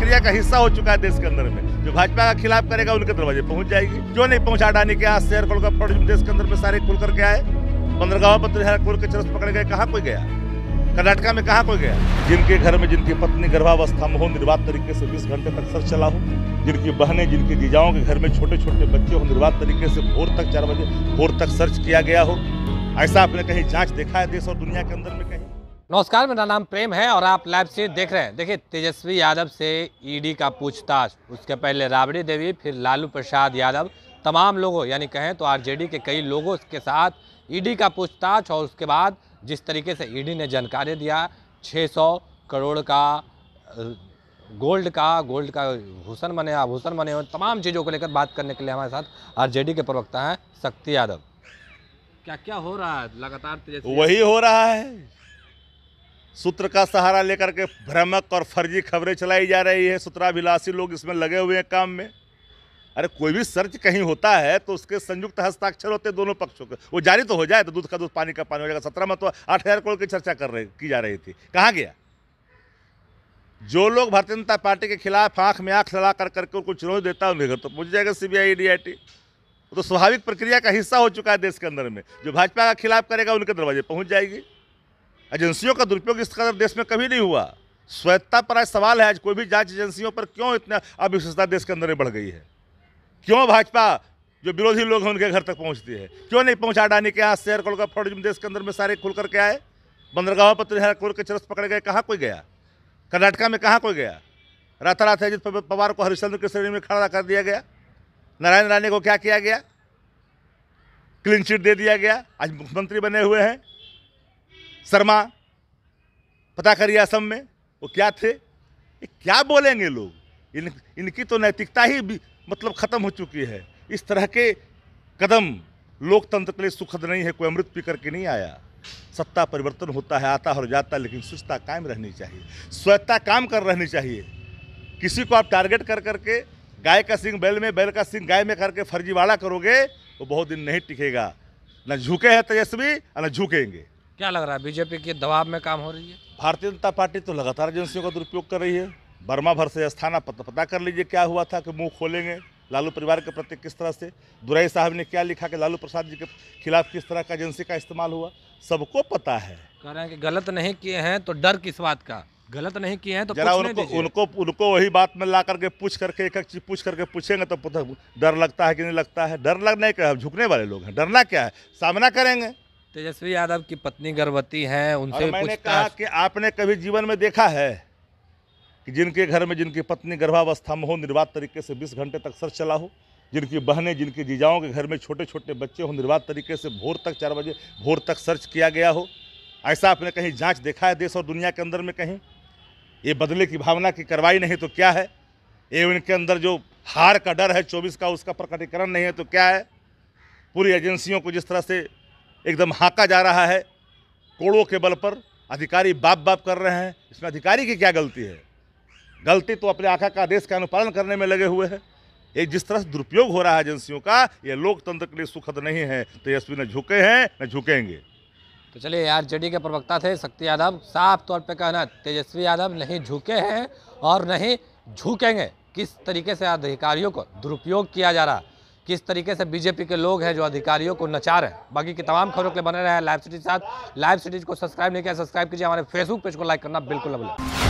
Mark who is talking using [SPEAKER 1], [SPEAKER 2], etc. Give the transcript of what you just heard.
[SPEAKER 1] प्रक्रिया का हिस्सा हो चुका है देश के अंदर में जो भाजपा का खिलाफ करेगा उनके दरवाजे पहुंच जाएगी जो नहीं पहुंचा अडानी के आज शहर खोल कर देश के अंदर में सारे खुल करके आए पंद्रह पत्र खोल तो के चरस पकड़े गए कहाँ कोई गया कर्नाटका में कहाँ कोई गया जिनके घर में जिनकी पत्नी गर्भावस्था में हो निर्वाध तरीके से 20 घंटे तक सर चला हो जिनकी बहनें जिनकी जीजाओं के घर में छोटे छोटे बच्चे हो निर्वाध तरीके से भोर तक चार बजे भोर तक सर्च किया गया हो ऐसा आपने कहीं जांच देखा है देश और दुनिया के अंदर में कहीं
[SPEAKER 2] नमस्कार मेरा नाम प्रेम है और आप लाइव से देख रहे हैं देखिए तेजस्वी यादव से ईडी का पूछताछ उसके पहले राबड़ी देवी फिर लालू प्रसाद यादव तमाम लोगों यानी कहें तो आरजेडी के कई लोगों के साथ ईडी का पूछताछ और उसके बाद जिस तरीके से ईडी ने जानकारी दिया 600 करोड़ का गोल्ड का गोल्ड का भूषण बने आभूषण बने हुए तमाम चीज़ों को लेकर बात करने के लिए हमारे साथ आर के प्रवक्ता हैं शक्ति यादव क्या क्या हो रहा है लगातार वही हो रहा
[SPEAKER 1] है सूत्र का सहारा लेकर के भ्रमक और फर्जी खबरें चलाई जा रही है सूत्राभिलाषी लोग इसमें लगे हुए हैं काम में अरे कोई भी सर्च कहीं होता है तो उसके संयुक्त हस्ताक्षर होते दोनों पक्षों के वो जारी तो हो जाए तो दूध का दूध पानी का पानी हो जाएगा सत्रह में तो आठ हज़ार करोड़ की चर्चा कर रही की जा रही थी कहाँ गया जो लोग भारतीय जनता पार्टी के खिलाफ आंख में आंख लड़ा कर करके उनको चुनौती देता है उनके घर तो पूछ जाएगा C B I D I T तो स्वाभाविक प्रक्रिया का हिस्सा हो चुका है देश के अंदर में जो भाजपा के खिलाफ करेगा उनके दरवाजे पहुँच जाएगी एजेंसियों का दुरुपयोग इस कदर देश में कभी नहीं हुआ स्वच्छता पर आज सवाल है आज कोई भी जांच एजेंसियों पर क्यों इतना अविश्वसता देश के अंदर बढ़ गई है क्यों भाजपा जो विरोधी लोग हैं उनके घर तक पहुंचती है क्यों नहीं पहुंचा डानी के यहाँ शेयर करोड़ का फ्रॉड देश के अंदर में सारे खुल करके आए बंदरगाहों पर तिहार तो करोड़ के चरस पकड़े गए कहाँ कोई गया कर्नाटका में कहाँ कोई गया रात अजित पवार को हरिश्चंद्र की श्रेणी में खड़ा कर दिया गया नारायण राणे को क्या किया गया क्लीन चिट दे दिया गया आज मुख्यमंत्री बने हुए हैं शर्मा पता करिए असम में वो क्या थे ये क्या बोलेंगे लोग इन इनकी तो नैतिकता ही मतलब ख़त्म हो चुकी है इस तरह के कदम लोकतंत्र के लिए सुखद नहीं है कोई अमृत पी करके नहीं आया सत्ता परिवर्तन होता है आता और जाता है लेकिन स्वच्छता कायम रहनी चाहिए स्वच्छता काम कर रहनी चाहिए किसी को आप टारगेट कर करके गाय का सिंह बैल में बैल का सिंह गाय में करके फर्जीवाड़ा करोगे वो बहुत दिन नहीं टिकेगा ना झुके हैं तेजस्वी और ना झुकेंगे
[SPEAKER 2] क्या लग रहा है बीजेपी के दबाव में काम हो रही है
[SPEAKER 1] भारतीय जनता पार्टी तो लगातार एजेंसियों का दुरुपयोग कर रही है बर्मा भर से स्थाना पता, पता कर लीजिए क्या हुआ था कि मुंह खोलेंगे लालू परिवार के प्रति किस तरह से दुराई साहब ने क्या लिखा कि लालू प्रसाद जी के खिलाफ किस तरह का एजेंसी का इस्तेमाल हुआ सबको पता है
[SPEAKER 2] कह रहे हैं कि गलत नहीं किए हैं तो डर किस बात का गलत नहीं किए हैं तो जरा उनको
[SPEAKER 1] उनको उनको वही बात में ला करके पूछ करके एक एक चीज पूछ करके पूछेंगे तो डर लगता है कि नहीं लगता है डर लगने का झुकने वाले लोग हैं डरना क्या है सामना करेंगे
[SPEAKER 2] तेजस्वी यादव की
[SPEAKER 1] पत्नी गर्भवती हैं उनसे मैंने कहा कि आपने कभी जीवन में देखा है कि जिनके घर में जिनकी पत्नी गर्भावस्था में हो निर्बाध तरीके से 20 घंटे तक सर चला हो जिनकी बहनें जिनकी जीजाओं के घर में छोटे छोटे बच्चे हो निर्बाध तरीके से भोर तक चार बजे भोर तक सर्च किया गया हो ऐसा आपने कहीं जाँच देखा है देश और दुनिया के अंदर में कहीं ये बदले की भावना की कार्रवाई नहीं तो क्या है ये उनके अंदर जो हार का डर है चौबीस का उसका प्रकटीकरण नहीं है तो क्या है पूरी एजेंसियों को जिस तरह से एकदम हाका जा रहा है कोड़ों के बल पर अधिकारी बाप बाप कर रहे हैं इसमें अधिकारी की क्या गलती है गलती तो अपने आखा का आदेश का अनुपालन करने में लगे हुए हैं ये जिस तरह से दुरुपयोग हो रहा है एजेंसियों का ये लोकतंत्र के लिए सुखद नहीं है तेजस्वी तो न झुके हैं न झुकेंगे तो
[SPEAKER 2] चलिए यार जे के प्रवक्ता थे शक्ति यादव साफ तौर पे कहना तेजस्वी यादव नहीं झुके हैं और नहीं झुकेंगे किस तरीके से अधिकारियों को दुरुपयोग किया जा रहा है किस तरीके से बीजेपी के लोग हैं जो अधिकारियों को नचा रहे हैं बाकी की तमाम खबरों के लिए बने रहे हैं लाइव सिटी के साथ लाइव सिटीज को सब्सक्राइब नहीं किया सब्सक्राइब कीजिए हमारे फेसबुक पेज को लाइक करना बिल्कुल अब